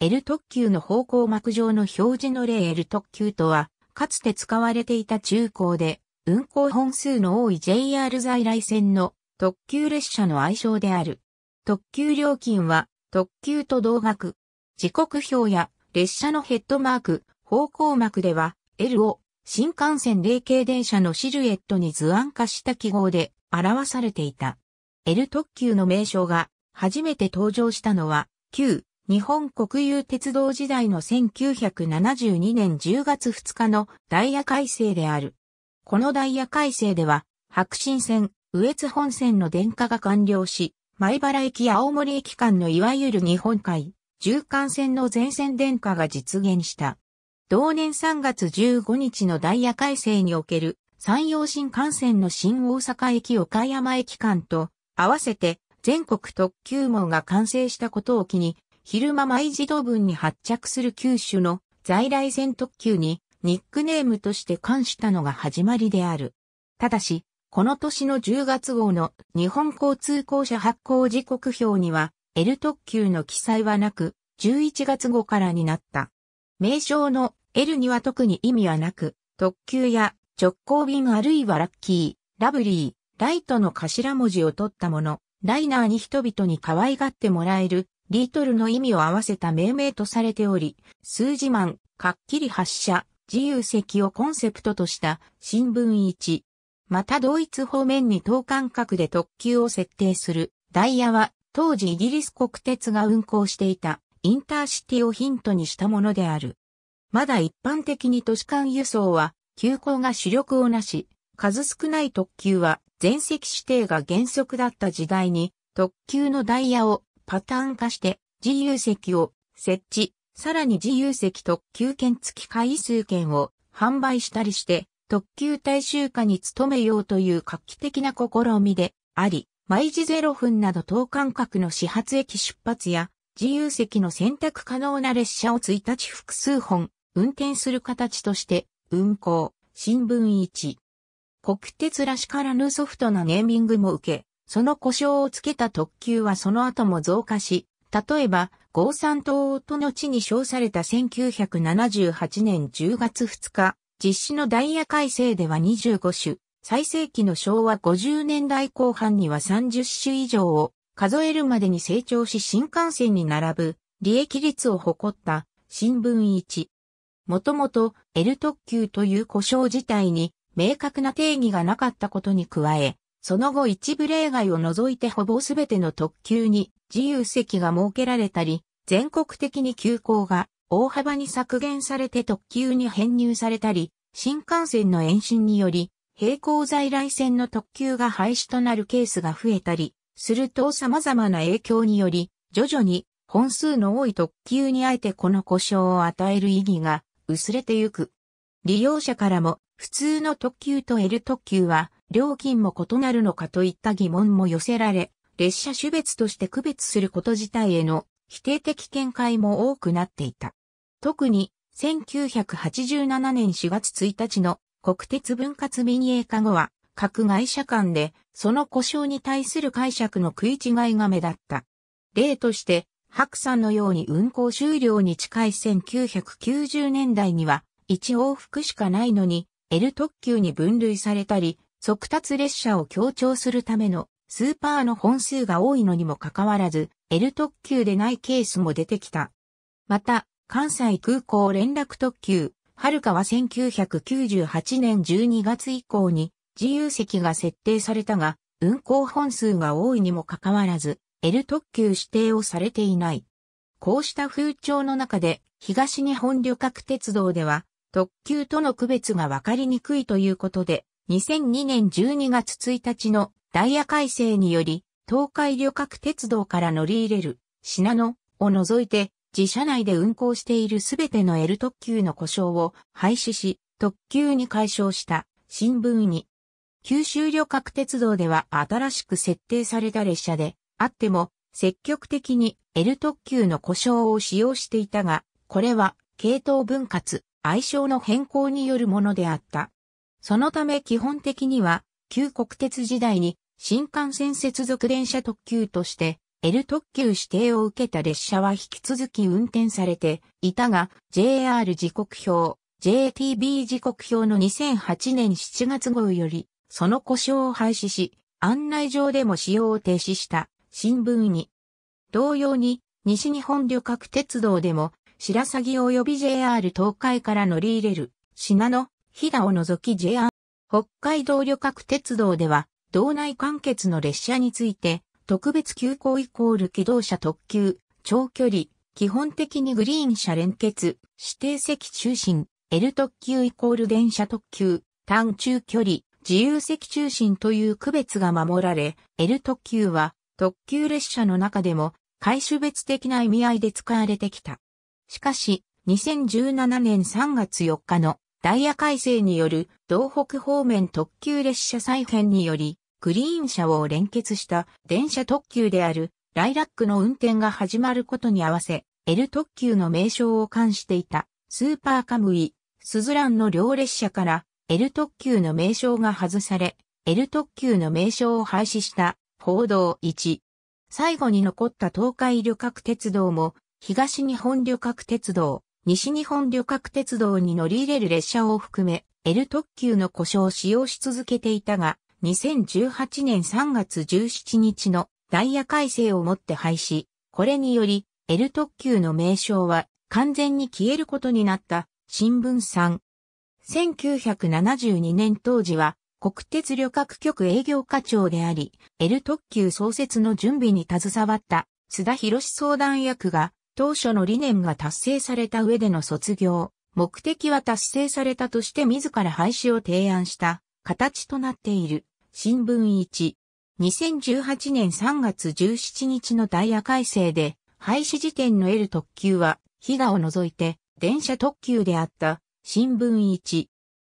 L 特急の方向幕上の表示の例 L 特急とは、かつて使われていた中高で、運行本数の多い JR 在来線の特急列車の愛称である。特急料金は、特急と同額。時刻表や列車のヘッドマーク、方向幕では、L を新幹線霊系電車のシルエットに図案化した記号で表されていた。L 特急の名称が初めて登場したのは、旧日本国有鉄道時代の1972年10月2日のダイヤ改正である。このダイヤ改正では、白新線、上越本線の電化が完了し、前原駅青森駅間のいわゆる日本海、中間線の全線電化が実現した。同年3月15日のダイヤ改正における山陽新幹線の新大阪駅岡山駅間と合わせて全国特急網が完成したことを機に昼間毎自動分に発着する九州の在来線特急にニックネームとして冠したのが始まりである。ただし、この年の10月号の日本交通公社発行時刻表には L 特急の記載はなく、11月号からになった。名称の L には特に意味はなく、特急や直行便あるいはラッキー、ラブリー、ライトの頭文字を取ったもの、ライナーに人々に可愛がってもらえるリートルの意味を合わせた命名とされており、数字マン、かっきり発射、自由席をコンセプトとした新聞1。また同一方面に等間隔で特急を設定する。ダイヤは当時イギリス国鉄が運行していたインターシティをヒントにしたものである。まだ一般的に都市間輸送は急行が主力をなし、数少ない特急は全席指定が原則だった時代に特急のダイヤをパターン化して、自由席を設置、さらに自由席特急券付き回数券を販売したりして、特急大衆化に努めようという画期的な試みであり、毎時0分など等間隔の始発駅出発や、自由席の選択可能な列車を1日複数本、運転する形として、運行、新聞1。国鉄らしからぬソフトなネーミングも受け、その故障をつけた特急はその後も増加し、例えば、合算サとの地に称された1978年10月2日、実施のダイヤ改正では25種、最盛期の昭和50年代後半には30種以上を数えるまでに成長し新幹線に並ぶ利益率を誇った新聞1。もともと L 特急という故障自体に明確な定義がなかったことに加え、その後一部例外を除いてほぼすべての特急に自由席が設けられたり、全国的に急行が大幅に削減されて特急に編入されたり、新幹線の延伸により、並行在来線の特急が廃止となるケースが増えたり、すると様々な影響により、徐々に本数の多い特急にあえてこの故障を与える意義が薄れてゆく。利用者からも普通の特急と L 特急は料金も異なるのかといった疑問も寄せられ、列車種別として区別すること自体への否定的見解も多くなっていた。特に1987年4月1日の国鉄分割民営化後は各会社間でその故障に対する解釈の食い違いが目立った。例として白山のように運行終了に近い1990年代には1往復しかないのに L 特急に分類されたり速達列車を強調するためのスーパーの本数が多いのにもかかわらず、L 特急でないケースも出てきた。また、関西空港連絡特急、はるかは1998年12月以降に自由席が設定されたが、運行本数が多いにもかかわらず、L 特急指定をされていない。こうした風潮の中で、東日本旅客鉄道では、特急との区別がわかりにくいということで、2002年12月1日のダイヤ改正により、東海旅客鉄道から乗り入れる、品野を除いて、自社内で運行しているすべての L 特急の故障を廃止し、特急に解消した新聞に。九州旅客鉄道では新しく設定された列車であっても積極的に L 特急の故障を使用していたが、これは系統分割、愛称の変更によるものであった。そのため基本的には、旧国鉄時代に新幹線接続電車特急として、L 特急指定を受けた列車は引き続き運転されていたが、JR 時刻表、JTB 時刻表の2008年7月号より、その故障を廃止し、案内上でも使用を停止した新聞に。同様に、西日本旅客鉄道でも、白鷺及び JR 東海から乗り入れる、品の飛騨を除き JR 北海道旅客鉄道では、道内完結の列車について、特別急行イコール機動車特急、長距離、基本的にグリーン車連結、指定席中心、L 特急イコール電車特急、短中距離、自由席中心という区別が守られ、L 特急は特急列車の中でも、回収別的な意味合いで使われてきた。しかし、2017年3月4日のダイヤ改正による東北方面特急列車再編により、グリーン車を連結した電車特急であるライラックの運転が始まることに合わせ、L 特急の名称を冠していたスーパーカムイ、スズランの両列車から L 特急の名称が外され、L 特急の名称を廃止した報道1。最後に残った東海旅客鉄道も東日本旅客鉄道、西日本旅客鉄道に乗り入れる列車を含め、L 特急の故障を使用し続けていたが、2018年3月17日のダイヤ改正をもって廃止。これにより、L 特急の名称は完全に消えることになった新聞3。1972年当時は国鉄旅客局営業課長であり、L 特急創設の準備に携わった津田博士相談役が当初の理念が達成された上での卒業、目的は達成されたとして自ら廃止を提案した形となっている新聞1。2018年3月17日のダイヤ改正で廃止時点の L 特急は日がを除いて電車特急であった新聞1。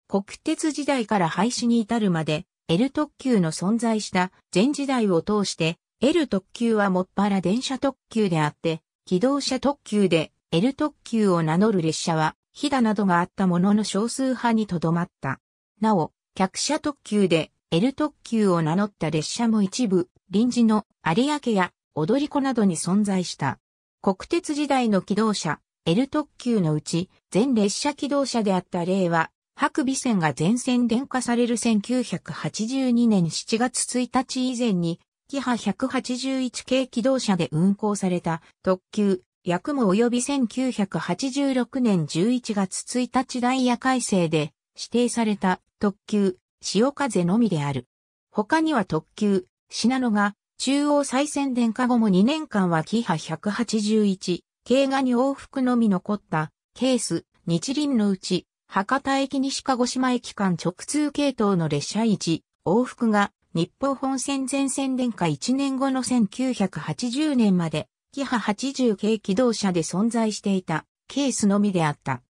国鉄時代から廃止に至るまで L 特急の存在した前時代を通して L 特急はもっぱら電車特急であって機動車特急で L 特急を名乗る列車は、飛騨などがあったものの少数派にとどまった。なお、客車特急で L 特急を名乗った列車も一部、臨時の有明や踊り子などに存在した。国鉄時代の機動車、L 特急のうち、全列車機動車であった例は、白尾線が全線電化される1982年7月1日以前にキハ181系機動車で運行された特急、ヤクモ及び1986年11月1日ダイヤ改正で指定された特急、潮風のみである。他には特急、品ノが中央再宣伝化後も2年間はキハ181系がに往復のみ残ったケース、日輪のうち博多駅西鹿児島駅間直通系統の列車1往復が日報本線前線電下1年後の1980年まで、キハ80系機動車で存在していたケースのみであった。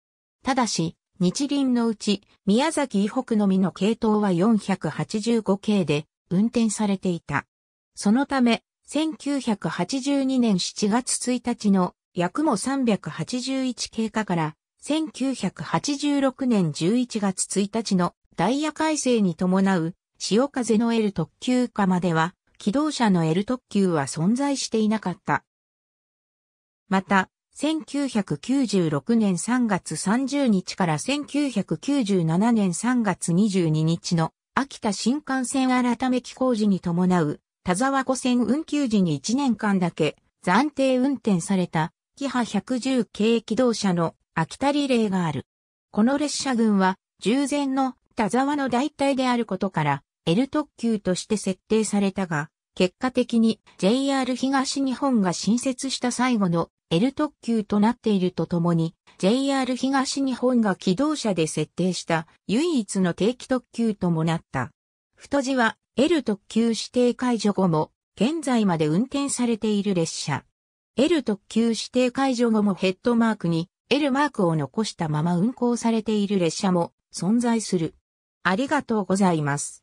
ただし、日輪のうち宮崎以北のみの系統は485系で運転されていた。そのため、1982年7月1日の約も381系化から1986年11月1日のダイヤ改正に伴う潮風の L 特急化までは、機動車の L 特急は存在していなかった。また、1996年3月30日から1997年3月22日の秋田新幹線改め機工事に伴う田沢湖線運休時に1年間だけ暫定運転されたキハ110系機動車の秋田リレーがある。この列車群は従前の田沢の代替であることから L 特急として設定されたが、結果的に JR 東日本が新設した最後の L 特急となっているとともに、JR 東日本が機動車で設定した唯一の定期特急ともなった。太字は L 特急指定解除後も、現在まで運転されている列車。L 特急指定解除後もヘッドマークに L マークを残したまま運行されている列車も存在する。ありがとうございます。